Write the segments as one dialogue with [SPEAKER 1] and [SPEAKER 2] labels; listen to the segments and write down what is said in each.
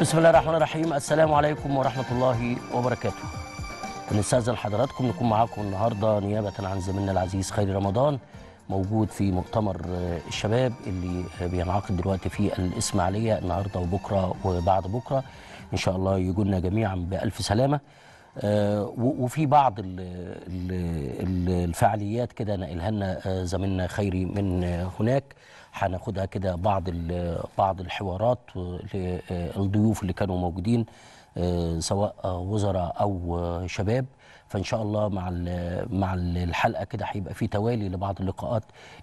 [SPEAKER 1] بسم الله الرحمن الرحيم السلام عليكم ورحمة الله وبركاته بنستأذن حضراتكم نكون معاكم النهاردة نيابة عن زميلنا العزيز خيري رمضان موجود في مؤتمر الشباب اللي بينعقد دلوقتي في الإسماعيلية النهاردة وبكرة وبعد بكرة إن شاء الله يجونا جميعا بألف سلامة آه، وفي بعض الفعاليات كده نقلها لنا زميلنا آه، خيري من هناك هناخدها كده بعض بعض الحوارات آه، للضيوف اللي كانوا موجودين سواء وزراء او شباب فان شاء الله مع مع الحلقه كده هيبقى في توالي لبعض اللقاءات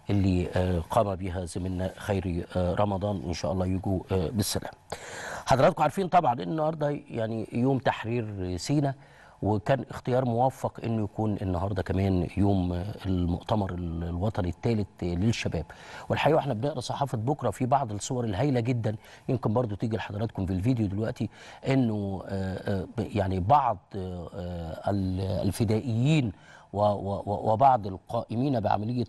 [SPEAKER 1] اللي قام بها زميلنا خيري رمضان وان شاء الله يجوا بالسلام. حضراتكم عارفين طبعا ان النهارده يعني يوم تحرير سينا وكان اختيار موفق انه يكون النهارده كمان يوم المؤتمر الوطني الثالث للشباب والحقيقه احنا بنقرا صحافه بكره في بعض الصور الهائله جدا يمكن برضو تيجي لحضراتكم في الفيديو دلوقتي انه آه، آه، يعني بعض آه، الفدائيين وبعض القائمين بعملية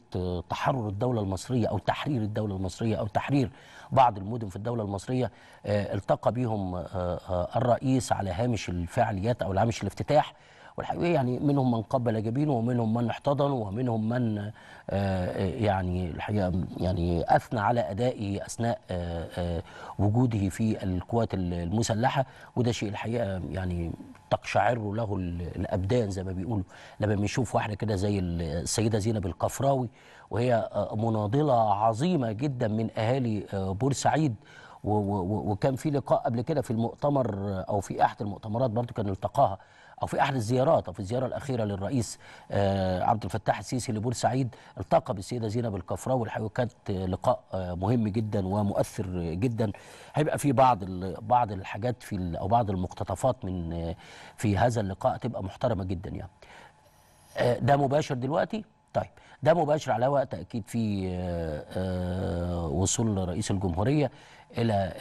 [SPEAKER 1] تحرر الدولة المصرية أو تحرير الدولة المصرية أو تحرير بعض المدن في الدولة المصرية آه، التقى بهم آه، آه، الرئيس على هامش الفعاليات أو على هامش الافتتاح والحقيقه يعني منهم من قبل جبينه ومنهم من احتضن ومنهم من آه، آه، يعني الحقيقه يعني اثنى على ادائه اثناء آه، وجوده في القوات المسلحه وده شيء الحقيقه يعني تقشعر له الابدان زي ما بيقولوا لما بنشوف واحده كده زي السيده زينب القفراوي وهي مناضله عظيمه جدا من اهالي بورسعيد وكان في لقاء قبل كده في المؤتمر او في احد المؤتمرات برضو كان التقاها او في احد الزيارات او في الزياره الاخيره للرئيس آه، عبد الفتاح السيسي لبورسعيد التقى بالسيده زينب الكفراوي الحقيقه كانت لقاء آه، مهم جدا ومؤثر جدا هيبقى في بعض بعض الحاجات في او بعض المقتطفات من آه، في هذا اللقاء تبقى محترمه جدا يعني ده مباشر دلوقتي طيب ده مباشر على وقت اكيد في وصول رئيس الجمهوريه الى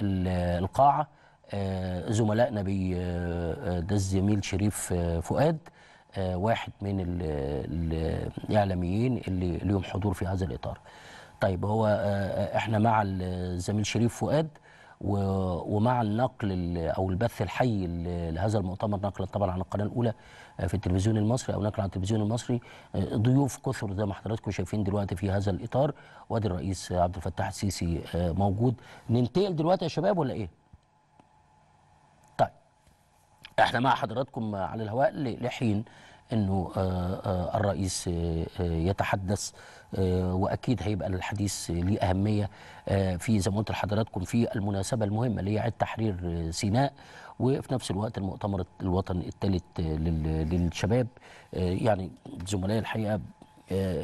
[SPEAKER 1] القاعه آه، زملائنا ده الزميل آه، شريف آه، فؤاد واحد من الاعلاميين اللي ليهم حضور في هذا الاطار طيب هو احنا مع الزميل شريف فؤاد ومع النقل او البث الحي لهذا المؤتمر نقلا طبعا عن القناه الاولى في التلفزيون المصري او نقلا عن التلفزيون المصري ضيوف كثر زي ما حضراتكم شايفين دلوقتي في هذا الاطار وادي الرئيس عبد الفتاح السيسي موجود ننتقل دلوقتي يا شباب ولا ايه؟ احنا مع حضراتكم على الهواء لحين انه آه، آه، الرئيس آه، يتحدث واكيد هيبقى الحديث ليه اهميه في زي ما قلت لحضراتكم في المناسبه المهمه اللي هي عيد تحرير سيناء وفي نفس الوقت المؤتمر الوطني الثالث للشباب يعني زملائي الحقيقه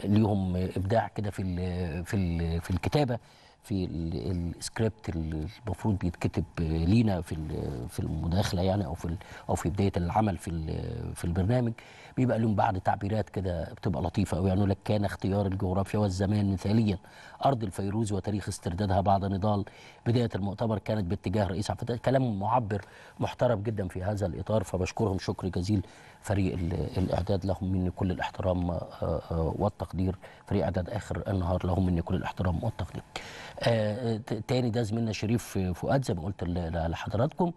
[SPEAKER 1] ليهم ابداع كده في في الكتابه في السكريبت اللي المفروض بيتكتب لينا في في المداخله يعني او في او في بدايه العمل في في البرنامج بيبقى لهم بعض تعبيرات كده بتبقى لطيفه قوي يعني يقول لك كان اختيار الجغرافيا والزمان مثاليا ارض الفيروز وتاريخ استردادها بعد نضال بدايه المؤتمر كانت باتجاه رئيس عبد كلام معبر محترم جدا في هذا الاطار فبشكرهم شكر جزيل فريق الاعداد لهم مني كل الاحترام آه، آه، والتقدير فريق اعداد اخر النهار لهم مني كل الاحترام والتقدير آه، آه، تاني ده زميلنا شريف فؤاد زي ما قلت لحضراتكم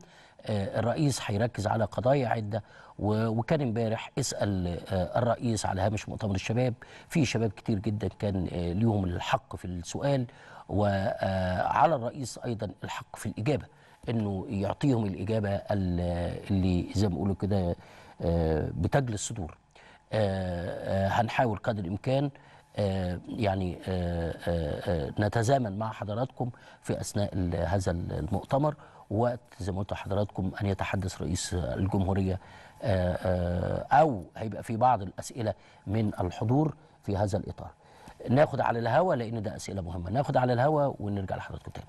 [SPEAKER 1] آه، الرئيس هيركز على قضايا عده وكان امبارح اسال الرئيس على هامش مؤتمر الشباب في شباب كتير جدا كان ليهم الحق في السؤال وعلى الرئيس ايضا الحق في الاجابه انه يعطيهم الاجابه اللي زي ما بيقولوا كده بتجلي الصدور هنحاول قدر الامكان آه، يعني آه، آه، نتزامن مع حضراتكم في اثناء هذا المؤتمر زي ما قلت لحضراتكم ان يتحدث رئيس الجمهوريه او هيبقى في بعض الاسئله من الحضور في هذا الاطار. ناخد على الهوا لان ده اسئله مهمه، ناخد على الهوا ونرجع لحضراتكم تاني.